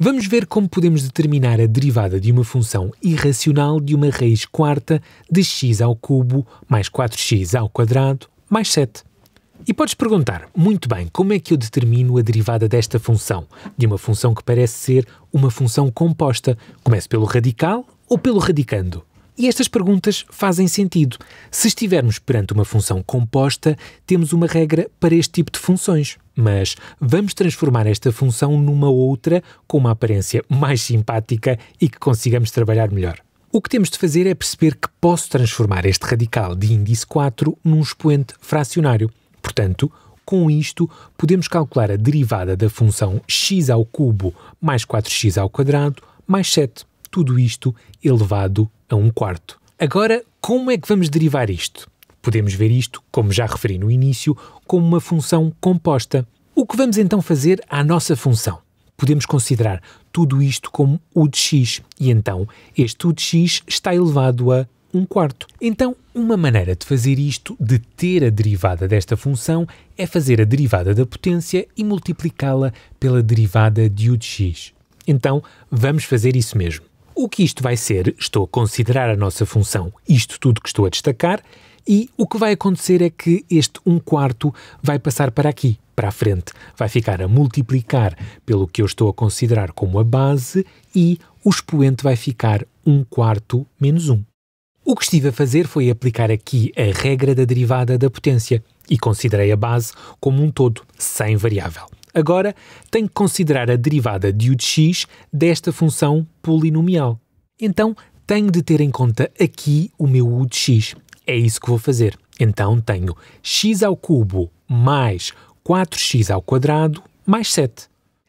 Vamos ver como podemos determinar a derivada de uma função irracional de uma raiz quarta de x ao cubo mais 4x ao quadrado mais 7. E podes perguntar, muito bem, como é que eu determino a derivada desta função? De uma função que parece ser uma função composta. Começo pelo radical ou pelo radicando? E estas perguntas fazem sentido. Se estivermos perante uma função composta, temos uma regra para este tipo de funções. Mas vamos transformar esta função numa outra com uma aparência mais simpática e que consigamos trabalhar melhor. O que temos de fazer é perceber que posso transformar este radical de índice 4 num expoente fracionário. Portanto, com isto, podemos calcular a derivada da função x ao cubo mais 4x ao quadrado mais 7. Tudo isto elevado a um quarto. Agora, como é que vamos derivar isto? Podemos ver isto, como já referi no início, como uma função composta. O que vamos então fazer à nossa função? Podemos considerar tudo isto como u de x, e então este u de x está elevado a 1 um quarto. Então, uma maneira de fazer isto, de ter a derivada desta função, é fazer a derivada da potência e multiplicá-la pela derivada de u de x. Então, vamos fazer isso mesmo o que isto vai ser, estou a considerar a nossa função, isto tudo que estou a destacar, e o que vai acontecer é que este 1 um quarto vai passar para aqui, para a frente. Vai ficar a multiplicar pelo que eu estou a considerar como a base e o expoente vai ficar 1 um quarto menos 1. Um. O que estive a fazer foi aplicar aqui a regra da derivada da potência e considerei a base como um todo, sem variável. Agora, tenho que considerar a derivada de u de x desta função polinomial. Então, tenho de ter em conta aqui o meu u de x. É isso que vou fazer. Então, tenho x ao cubo mais 4x ao quadrado mais 7.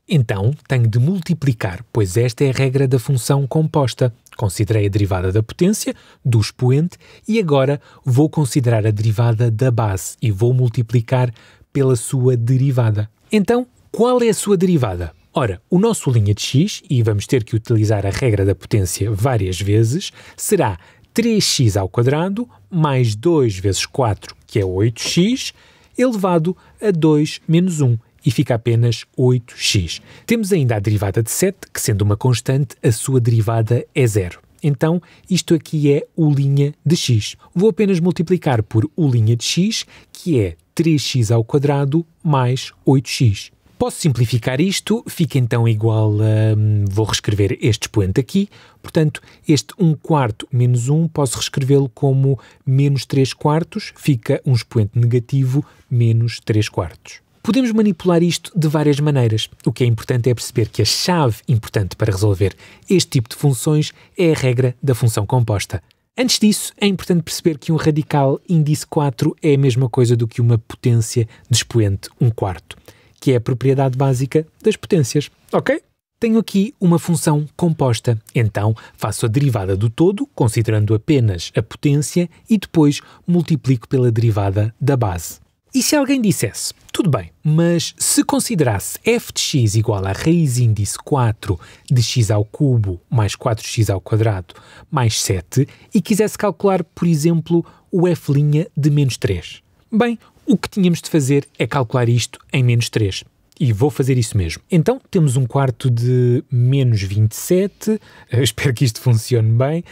Então, tenho de multiplicar, pois esta é a regra da função composta. Considerei a derivada da potência, do expoente, e agora vou considerar a derivada da base e vou multiplicar pela sua derivada. Então, qual é a sua derivada? Ora, o nosso linha de x, e vamos ter que utilizar a regra da potência várias vezes, será 3x ao quadrado mais 2 vezes 4, que é 8x, elevado a 2 menos 1, e fica apenas 8x. Temos ainda a derivada de 7, que sendo uma constante, a sua derivada é zero. Então, isto aqui é o linha de x. Vou apenas multiplicar por o linha de x, que é 3x ao quadrado mais 8x. Posso simplificar isto, fica então igual a. Hum, vou reescrever este expoente aqui, portanto, este 1 quarto menos 1 posso reescrevê-lo como menos 3 quartos, fica um expoente negativo menos 3 quartos. Podemos manipular isto de várias maneiras. O que é importante é perceber que a chave importante para resolver este tipo de funções é a regra da função composta. Antes disso, é importante perceber que um radical índice 4 é a mesma coisa do que uma potência de expoente 1 quarto que é a propriedade básica das potências, ok? Tenho aqui uma função composta, então faço a derivada do todo, considerando apenas a potência, e depois multiplico pela derivada da base. E se alguém dissesse, tudo bem, mas se considerasse f de x igual a raiz índice 4 de x ao cubo mais 4x ao quadrado mais 7 e quisesse calcular, por exemplo, o f' de menos 3. Bem, o que tínhamos de fazer é calcular isto em menos 3. E vou fazer isso mesmo. Então, temos um quarto de menos 27, espero que isto funcione bem,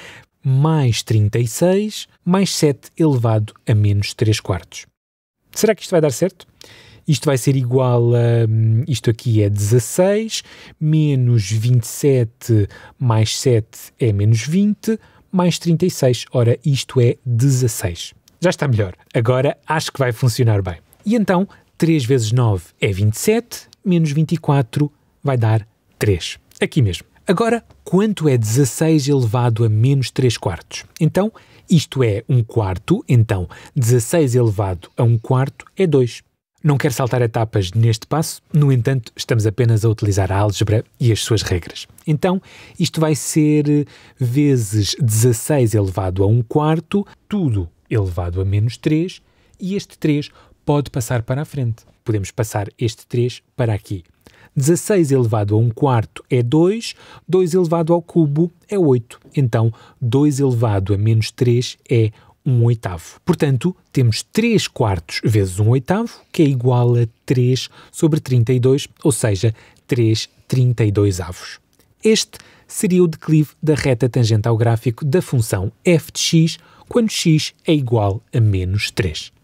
mais 36, mais 7 elevado a menos 3 quartos. Será que isto vai dar certo? Isto vai ser igual a. Hum, isto aqui é 16, menos 27 mais 7 é menos 20, mais 36. Ora, isto é 16 já está melhor. Agora acho que vai funcionar bem. E então, 3 vezes 9 é 27, menos 24 vai dar 3. Aqui mesmo. Agora, quanto é 16 elevado a menos 3 quartos? Então, isto é 1 quarto, então 16 elevado a 1 quarto é 2. Não quero saltar etapas neste passo, no entanto, estamos apenas a utilizar a álgebra e as suas regras. Então, isto vai ser eh, vezes 16 elevado a 1 quarto, tudo elevado a menos 3 e este 3 pode passar para a frente. Podemos passar este 3 para aqui. 16 elevado a 1 quarto é 2, 2 elevado ao cubo é 8. Então, 2 elevado a menos 3 é 1 oitavo. Portanto, temos 3 quartos vezes 1 oitavo, que é igual a 3 sobre 32, ou seja, 3 32 avos. Este seria o declive da reta tangente ao gráfico da função f de x quando x é igual a menos 3.